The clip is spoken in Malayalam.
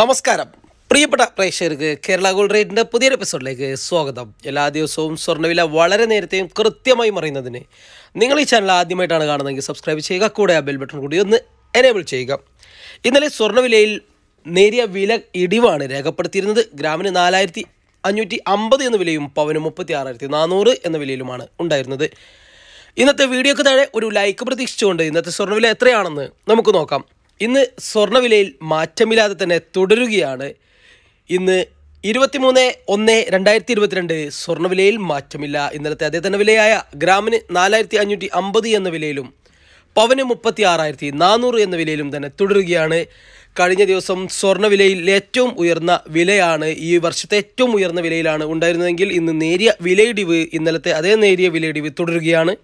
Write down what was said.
നമസ്കാരം പ്രിയപ്പെട്ട പ്രേക്ഷകർക്ക് കേരള ഗോൾഡ് റേറ്റിൻ്റെ പുതിയൊരു എപ്പിസോഡിലേക്ക് സ്വാഗതം എല്ലാ ദിവസവും സ്വർണ്ണവില വളരെ നേരത്തെയും കൃത്യമായി മറിയുന്നതിന് നിങ്ങൾ ഈ ചാനൽ ആദ്യമായിട്ടാണ് കാണുന്നതെങ്കിൽ സബ്സ്ക്രൈബ് ചെയ്യുക കൂടെ ആ ബെൽ ബട്ടൺ കൂടി ഒന്ന് എനേബിൾ ചെയ്യുക ഇന്നലെ സ്വർണ്ണവിലയിൽ നേരിയ വില ഇടിവാണ് രേഖപ്പെടുത്തിയിരുന്നത് ഗ്രാമിന് നാലായിരത്തി അഞ്ഞൂറ്റി അമ്പത് എന്ന വിലയും പവന് മുപ്പത്തി ആറായിരത്തി നാനൂറ് എന്ന വിലയിലുമാണ് ഉണ്ടായിരുന്നത് ഇന്നത്തെ വീഡിയോക്ക് താഴെ ഒരു ലൈക്ക് പ്രതീക്ഷിച്ചുകൊണ്ട് ഇന്നത്തെ സ്വർണ്ണവില എത്രയാണെന്ന് നമുക്ക് നോക്കാം ഇന്ന് സ്വർണ്ണവിലയിൽ മാറ്റമില്ലാതെ തന്നെ തുടരുകയാണ് ഇന്ന് ഇരുപത്തിമൂന്ന് ഒന്ന് രണ്ടായിരത്തി ഇരുപത്തിരണ്ട് സ്വർണ്ണവിലയിൽ മാറ്റമില്ല ഇന്നലത്തെ അതേ തന്നെ വിലയായ ഗ്രാമിന് നാലായിരത്തി അഞ്ഞൂറ്റി അമ്പത് എന്ന വിലയിലും പവന് മുപ്പത്തി ആറായിരത്തി നാനൂറ് എന്ന വിലയിലും തന്നെ തുടരുകയാണ് കഴിഞ്ഞ ദിവസം സ്വർണ്ണവിലയിൽ ഏറ്റവും ഉയർന്ന വിലയാണ് ഈ വർഷത്തെ ഏറ്റവും ഉയർന്ന വിലയിലാണ് ഉണ്ടായിരുന്നതെങ്കിൽ ഇന്ന് നേരിയ വിലയിടിവ് ഇന്നലത്തെ അതേ നേരിയ വിലയിടിവ് തുടരുകയാണ്